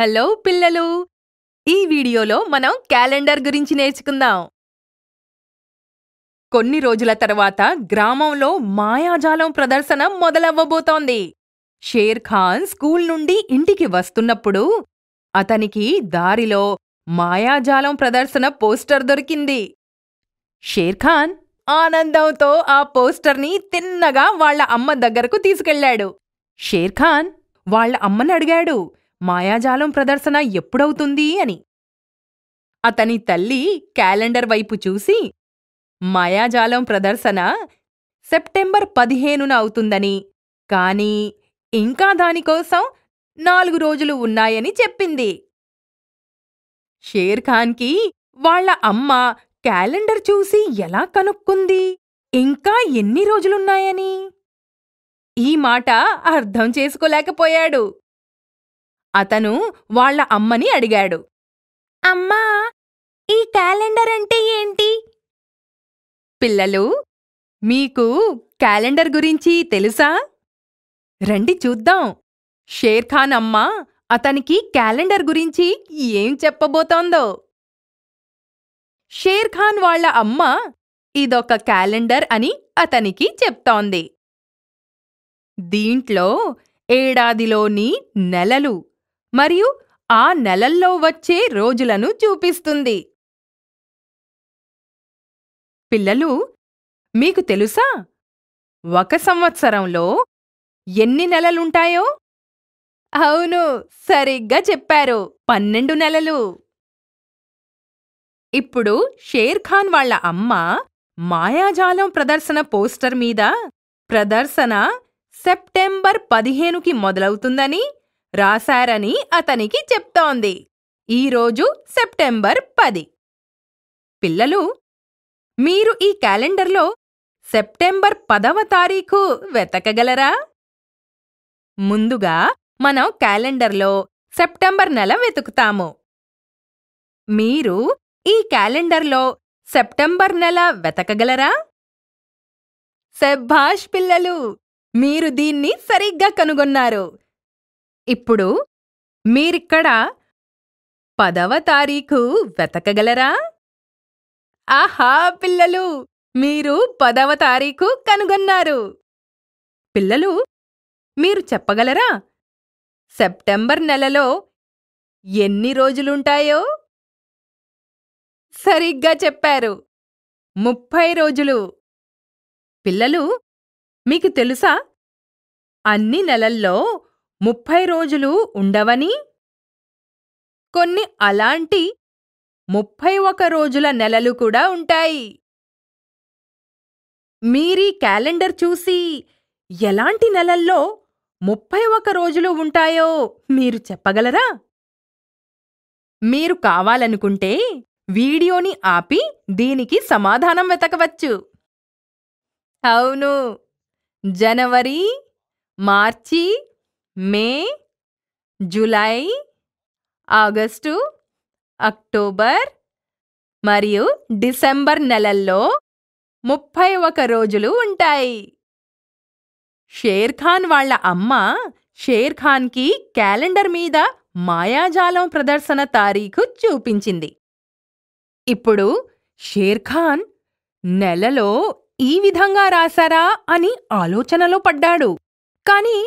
hello పిల్లలు ఈ వీడియోలో మనం క్యాలెండర్ గురించి నేర్చుకుందాం కొన్ని రోజుల తర్వాత గ్రామంలో మాయాజాలం ప్రదర్శన మొదలవ్వబోతోంది షేర్ ఖాన్ స్కూల్ నుండి ఇంటికి వస్తున్నప్పుడు అతనికి దారిలో మాయాజాలం ప్రదర్శన పోస్టర్ దొరికింది షేర్ ఖాన్ ఆనందంతో ఆ పోస్టర్ని తిన్నగా వాళ్ల అమ్మ దగ్గరకు తీసుకెళ్లాడు షేర్ ఖాన్ వాళ్ల అమ్మని అడిగాడు మాయాజాలం ప్రదర్శన ఎప్పుడవుతుంది అని అతని తల్లి క్యాలెండర్ వైపు చూసి మాయాజాలం ప్రదర్శన సెప్టెంబర్ పదిహేనున అవుతుందని కానీ ఇంకా దానికోసం నాలుగు రోజులు ఉన్నాయని చెప్పింది షేర్ఖాన్కి వాళ్ల అమ్మ క్యాలెండర్ చూసి ఎలా కనుక్కుంది ఇంకా ఎన్ని రోజులున్నాయని ఈ మాట అర్థం చేసుకోలేకపోయాడు అతను వాళ్ల అమ్మని అడిగాడు అమ్మా ఈ క్యాలెండర్ అంటే ఏంటి పిల్లలు మీకు క్యాలెండర్ గురించి తెలుసా రండి చూద్దాం షేర్ఖాన్ అమ్మ అతనికి క్యాలెండర్ గురించి ఏం చెప్పబోతోందో షేర్ఖాన్ వాళ్ల అమ్మ ఇదొక క్యాలెండర్ అని అతనికి చెప్తోంది దీంట్లో ఏడాదిలోని నెలలు మరియు ఆ నెలల్లో వచ్చే రోజులను చూపిస్తుంది పిల్లలు మీకు తెలుసా ఒక సంవత్సరంలో ఎన్ని నెలలుంటాయో అవును సరిగ్గా చెప్పారు పన్నెండు నెలలు ఇప్పుడు షేర్ఖాన్ వాళ్ల అమ్మ మాయాజాలం ప్రదర్శన పోస్టర్ మీద ప్రదర్శన సెప్టెంబర్ పదిహేనుకి మొదలవుతుందని రాశారని అతనికి చెప్తోంది ఈరోజు సెప్టెంబర్ పది పిల్లలు మీరు ఈ క్యాలెండర్లో సెప్టెంబర్ పదవ తారీఖు వెతకగలరా ముందుగా మనం క్యాలెండర్లో సెప్టెంబర్ నెల వెతుకుతాము మీరు ఈ క్యాలెండర్లో సెప్టెంబర్ నెల వెతకగలరా సెబ్భాష్ పిల్లలు మీరు దీన్ని సరిగ్గా కనుగొన్నారు ఇప్పుడు మీరిక్కడ పదవ తారీఖు వెతకగలరా ఆహా పిల్లలు మీరు పదవ తారీఖు కనుగొన్నారు పిల్లలు మీరు చెప్పగలరా సెప్టెంబర్ నెలలో ఎన్ని రోజులుంటాయో సరిగ్గా చెప్పారు ముప్పై రోజులు పిల్లలు మీకు తెలుసా అన్ని నెలల్లో ముప్పై రోజులు ఉండవని కొన్ని అలాంటి ముప్పై ఒక రోజుల నెలలు కూడా ఉంటాయి మీరీ క్యాలెండర్ చూసి ఎలాంటి నెలల్లో ముప్పై ఒక రోజులు ఉంటాయో మీరు చెప్పగలరా మీరు కావాలనుకుంటే వీడియోని ఆపి దీనికి సమాధానం వెతకవచ్చు అవును జనవరి మార్చి మే జులై ఆగస్టు అక్టోబర్ మరియు డిసెంబర్ నెలల్లో ముప్పై ఒక రోజులు ఉంటాయి షేర్ ఖాన్ వాళ్ళ అమ్మ షేర్ ఖాన్కి క్యాలెండర్ మీద మాయాజాలం ప్రదర్శన తారీఖు చూపించింది ఇప్పుడు షేర్ ఖాన్ నెలలో ఈ విధంగా రాశారా అని ఆలోచనలో పడ్డాడు కానీ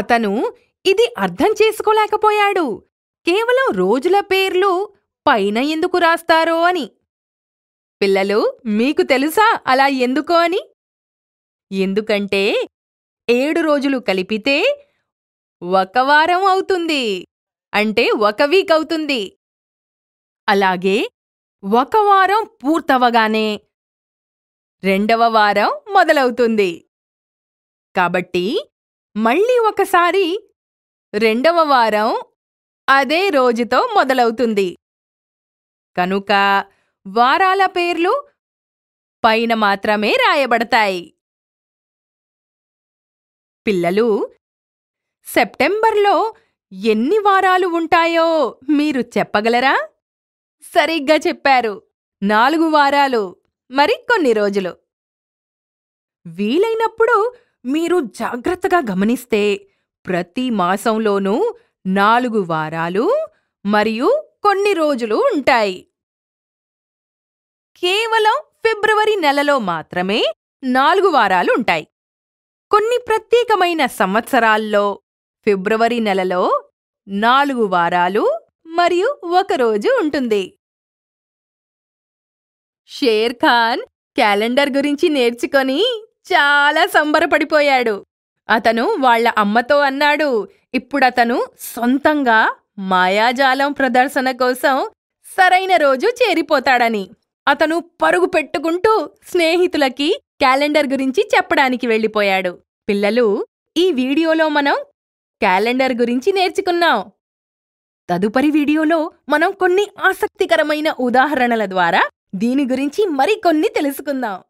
అతను ఇది అర్థం చేసుకోలేకపోయాడు కేవలం రోజుల పేర్లు పైన ఎందుకు రాస్తారో అని పిల్లలు మీకు తెలుసా అలా ఎందుకో అని ఎందుకంటే ఏడు రోజులు కలిపితే ఒక వారం అవుతుంది అంటే ఒక వీక్ అవుతుంది అలాగే ఒక వారం పూర్తవగానే రెండవ వారం మొదలవుతుంది కాబట్టి మళ్ళీ ఒకసారి రెండవ వారం అదే రోజుతో మొదలవుతుంది కనుక వారాల పేర్లు పైన మాత్రమే రాయబడతాయి పిల్లలు సెప్టెంబర్లో ఎన్ని వారాలు ఉంటాయో మీరు చెప్పగలరా సరిగ్గా చెప్పారు నాలుగు వారాలు మరి కొన్ని రోజులు వీలైనప్పుడు మీరు జాగ్రత్తగా గమనిస్తే ప్రతి మాసంలోనూ నాలుగు వారాలు మరియు కొన్ని రోజులు ఉంటాయి కేవలం ఫిబ్రవరి నెలలో మాత్రమే నాలుగు వారాలు ఉంటాయి కొన్ని ప్రత్యేకమైన సంవత్సరాల్లో ఫిబ్రవరి నెలలో నాలుగు వారాలు మరియు ఒకరోజు ఉంటుంది షేర్ ఖాన్ క్యాలెండర్ గురించి నేర్చుకొని చాలా సంబరపడిపోయాడు అతను వాళ్ల అమ్మతో అన్నాడు ఇప్పుడతను సొంతంగా మాయాజాలం ప్రదర్శన కోసం సరైన రోజు చేరిపోతాడని అతను పరుగు పెట్టుకుంటూ స్నేహితులకి క్యాలెండర్ గురించి చెప్పడానికి వెళ్ళిపోయాడు పిల్లలు ఈ వీడియోలో మనం క్యాలెండర్ గురించి నేర్చుకున్నాం తదుపరి వీడియోలో మనం కొన్ని ఆసక్తికరమైన ఉదాహరణల ద్వారా దీని గురించి మరికొన్ని తెలుసుకుందాం